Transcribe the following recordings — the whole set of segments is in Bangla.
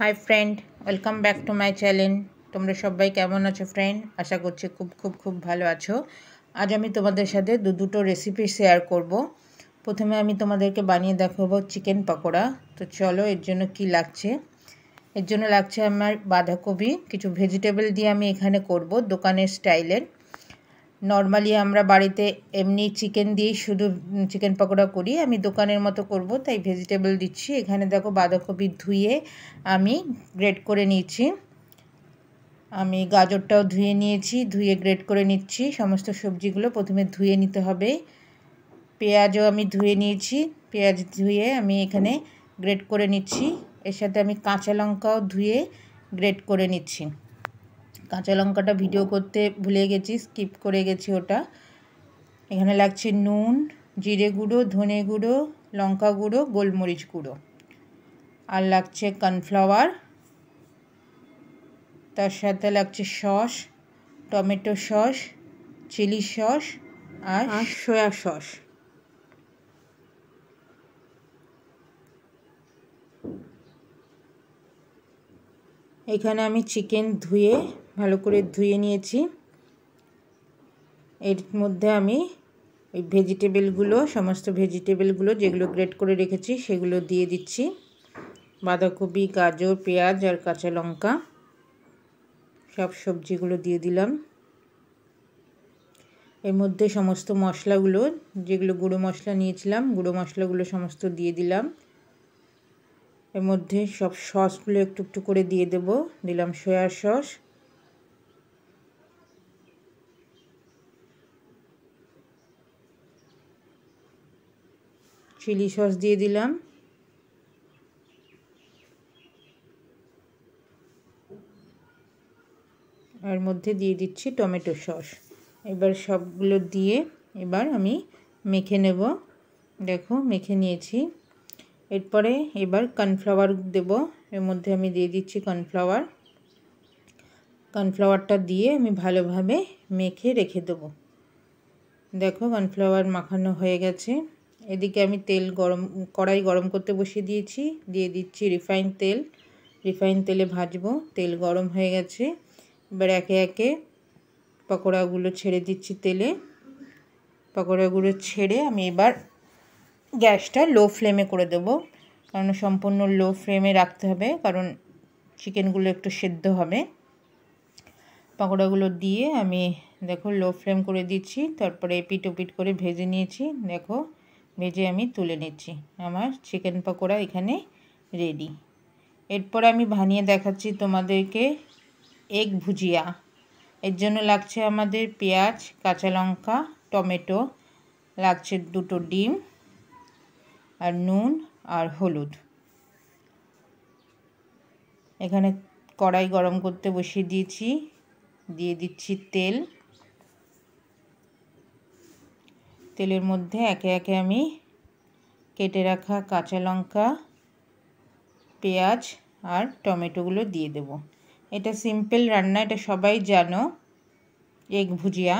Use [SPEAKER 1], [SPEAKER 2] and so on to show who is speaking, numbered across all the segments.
[SPEAKER 1] high friend welcome back to my channel তোমরা সবাই কেমন আছো ফ্রেন্ড আশা করছি খুব খুব খুব ভালো আছো আজ আমি তোমাদের সাথে দু দুটো রেসিপি শেয়ার করব প্রথমে আমি তোমাদেরকে বানিয়ে দেখাবো চিকেন পকোড়া তো চলো এর জন্য কি লাগছে এর জন্য লাগছে আমার বাঁধাকপি কিছু ভেজিটেবল দিয়ে আমি এখানে করব দোকানের স্টাইলের নর্মালি আমরা বাড়িতে এমনি চিকেন দিয়েই শুধু চিকেন পকোড়া করি আমি দোকানের মতো করব তাই ভেজিটেবল দিচ্ছি এখানে দেখো বাঁধাকপি ধুয়ে আমি গ্রেড করে নিয়েছি আমি গাজরটাও ধুয়ে নিয়েছি ধুয়ে গ্রেড করে নিচ্ছি সমস্ত সবজিগুলো প্রথমে ধুয়ে নিতে হবে পেঁয়াজও আমি ধুয়ে নিয়েছি পেঁয়াজ ধুয়ে আমি এখানে গ্রেড করে নিচ্ছি এর সাথে আমি কাঁচা লঙ্কাও ধুয়ে গ্রেড করে নিচ্ছি কাঁচা লঙ্কাটা ভিডিও করতে ভুলে গেছি স্কিপ করে গেছি ওটা এখানে লাগছে নুন জিরে গুঁড়ো ধনে গুঁড়ো লঙ্কা গুঁড়ো গোলমরিচ গুঁড়ো আর লাগছে কর্নফ্লাওয়ার তার সাথে লাগছে sauce tomato sauce chilli sauce আর সয়া সস এখানে আমি চিকেন ধুয়ে ভালো করে ধুয়ে নিয়েছি এর মধ্যে আমি ওই ভেজিটেবলগুলো সমস্ত ভেজিটেবলগুলো যেগুলো গ্রেট করে রেখেছি সেগুলো দিয়ে দিচ্ছি বাঁধাকপি গাজর পেঁয়াজ আর কাঁচা লঙ্কা সব সবজিগুলো দিয়ে দিলাম এর মধ্যে সমস্ত মশলাগুলো যেগুলো গুঁড়ো মশলা নিয়েছিলাম গুঁড়ো মশলাগুলো সমস্ত দিয়ে দিলাম এর মধ্যে সব সসগুলো একটু একটু করে দিয়ে দেব দিলাম সয়া সস চিলি সস দিয়ে দিলাম এর মধ্যে দিয়ে দিচ্ছি টমেটো সস এবার সবগুলো দিয়ে এবার আমি মেখে নেব দেখো মেখে নিয়েছি এরপরে এবার কর্নফ্লাওয়ার দেব এর মধ্যে আমি দিয়ে দিচ্ছি কর্নফ্লাওয়ার কর্নফ্লাওয়ারটা দিয়ে আমি ভালোভাবে মেখে রেখে দেব দেখো কর্নফ্লাওয়ার মাখানো হয়ে গেছে এদিকে আমি তেল গরম কড়াই গরম করতে বসিয়ে দিয়েছি দিয়ে দিচ্ছি রিফাইন তেল রিফাইন তেলে ভাজবো তেল গরম হয়ে গেছে এবার একে একে পকোড়াগুলো ছেড়ে দিচ্ছি তেলে পকোড়াগুলো ছেড়ে আমি এবার গ্যাসটা লো ফ্লেমে করে দেবো কারণ সম্পূর্ণ লো ফ্লেমে রাখতে হবে কারণ চিকেনগুলো একটু সেদ্ধ হবে পকোড়াগুলো দিয়ে আমি দেখো লো ফ্লেম করে দিচ্ছি তারপরে এপিট ওপিট করে ভেজে নিয়েছি দেখো ভেজে আমি তুলে নিচ্ছি আমার চিকেন পকোড়া এখানে রেডি এরপর আমি বানিয়ে দেখাচ্ছি তোমাদেরকে এগ ভুজিয়া এর জন্য লাগছে আমাদের পেঁয়াজ কাঁচা লঙ্কা টমেটো লাগছে দুটো ডিম আর নুন আর হলুদ এখানে কড়াই গরম করতে বসিয়ে দিয়েছি দিয়ে দিচ্ছি তেল তেলের মধ্যে একে একে আমি কেটে রাখা কাঁচা লঙ্কা পেঁয়াজ আর টমেটোগুলো দিয়ে দেব এটা সিম্পল রান্না এটা সবাই জানো এগ ভুজিয়া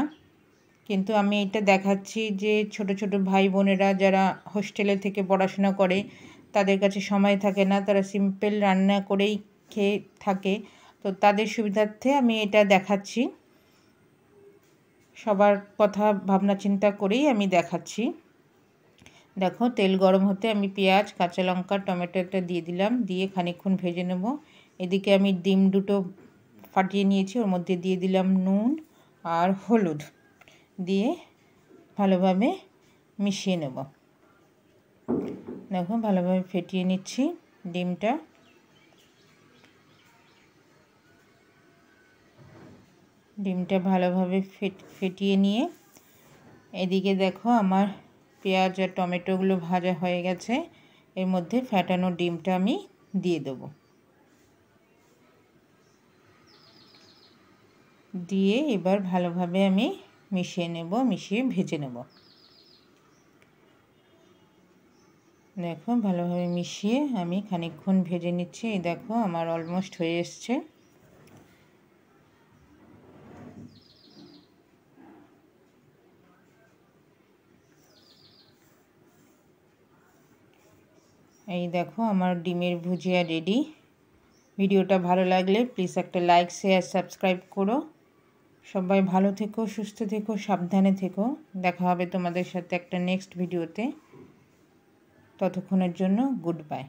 [SPEAKER 1] কিন্তু আমি এটা দেখাচ্ছি যে ছোট ছোট ভাই বোনেরা যারা হোস্টেলে থেকে পড়াশোনা করে তাদের কাছে সময় থাকে না তারা সিম্পল রান্না করেই খেয়ে থাকে তো তাদের সুবিধার্থে আমি এটা দেখাচ্ছি সবার কথা ভাবনা চিন্তা করেই আমি দেখাচ্ছি দেখো তেল গরম হতে আমি পেঁয়াজ কাঁচা লঙ্কা টমেটো একটা দিয়ে দিলাম দিয়ে খানিক্ষণ ভেজে নেব এদিকে আমি ডিম দুটো ফাটিয়ে নিয়েছি ওর মধ্যে দিয়ে দিলাম নুন আর হলুদ দিয়ে ভালোভাবে মিশিয়ে নেব দেখো ভালোভাবে ফেটিয়ে নিচ্ছি ডিমটা ডিমটা ভালোভাবে ফেটিয়ে নিয়ে এদিকে দেখো আমার পেঁয়াজ আর টমেটোগুলো ভাজা হয়ে গেছে এর মধ্যে ফ্যাটানো ডিমটা আমি দিয়ে দেব দিয়ে এবার ভালোভাবে আমি মিশিয়ে নেব মিশিয়ে ভেজে নেব দেখো ভালোভাবে মিশিয়ে আমি খানিকক্ষণ ভেজে নিচ্ছি এই দেখো আমার অলমোস্ট হয়ে এসছে এই দেখো আমার ডিমের ভুজিয়া রেডি ভিডিওটা ভালো লাগলে প্লিজ একটা লাইক শেয়ার সাবস্ক্রাইব করো সবাই ভালো থেকো সুস্থ থেকো সাবধানে থেকো দেখা হবে তোমাদের সাথে একটা নেক্সট ভিডিওতে ততক্ষণের জন্য গুড বাই